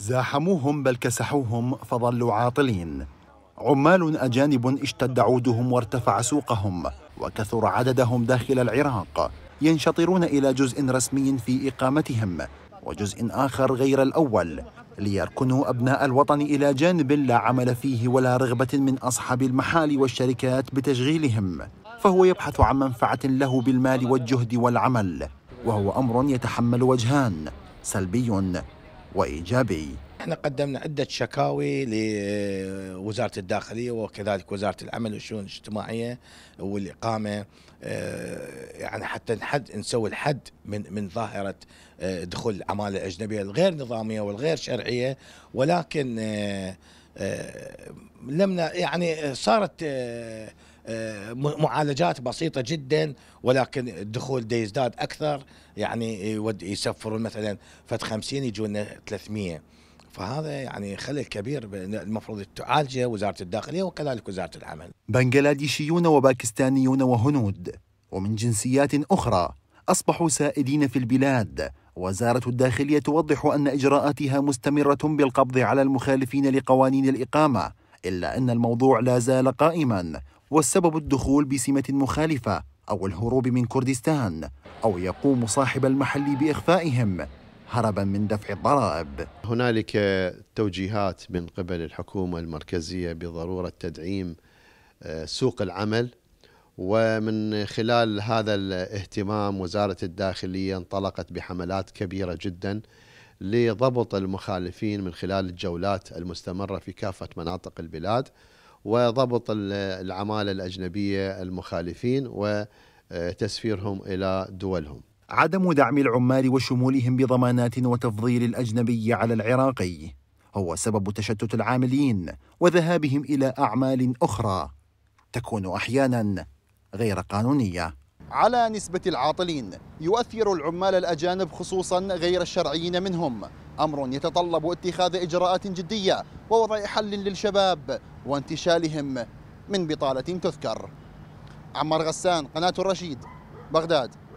زاحموهم بل كسحوهم فظلوا عاطلين عمال أجانب اشتد عودهم وارتفع سوقهم وكثر عددهم داخل العراق ينشطرون إلى جزء رسمي في إقامتهم وجزء آخر غير الأول ليركنوا أبناء الوطن إلى جانب لا عمل فيه ولا رغبة من أصحاب المحال والشركات بتشغيلهم فهو يبحث عن منفعة له بالمال والجهد والعمل وهو أمر يتحمل وجهان سلبي وإيجابي احنا قدمنا عدة شكاوي لوزارة الداخلية وكذلك وزارة العمل والشؤون الاجتماعية والإقامة آه، يعني حتى نحد نسوي الحد من من ظاهرة آه، دخول العمالة الأجنبية الغير نظامية والغير شرعية ولكن آه، لم يعني صارت آه، معالجات بسيطة جدا ولكن الدخول دي يزداد أكثر يعني يسفرون مثلا فد 50 يجونا 300 فهذا يعني خلل كبير المفروض تعالجه وزارة الداخلية وكذلك وزارة العمل بنغلاديشيون وباكستانيون وهنود ومن جنسيات أخرى أصبحوا سائدين في البلاد وزارة الداخلية توضح أن إجراءاتها مستمرة بالقبض على المخالفين لقوانين الإقامة إلا أن الموضوع لا زال قائما والسبب الدخول بسمة مخالفة أو الهروب من كردستان أو يقوم صاحب المحل بإخفائهم هربا من دفع الضرائب هنالك توجيهات من قبل الحكومة المركزية بضرورة تدعيم آه، سوق العمل ومن خلال هذا الاهتمام وزارة الداخلية انطلقت بحملات كبيرة جدا لضبط المخالفين من خلال الجولات المستمرة في كافة مناطق البلاد وضبط العماله الاجنبيه المخالفين وتسفيرهم الى دولهم. عدم دعم العمال وشمولهم بضمانات وتفضيل الاجنبي على العراقي هو سبب تشتت العاملين وذهابهم الى اعمال اخرى تكون احيانا غير قانونيه. على نسبه العاطلين يؤثر العمال الاجانب خصوصا غير الشرعيين منهم امر يتطلب اتخاذ اجراءات جديه ووضع حل للشباب وانتشالهم من بطالة تذكر عمار غسان قناة الرشيد بغداد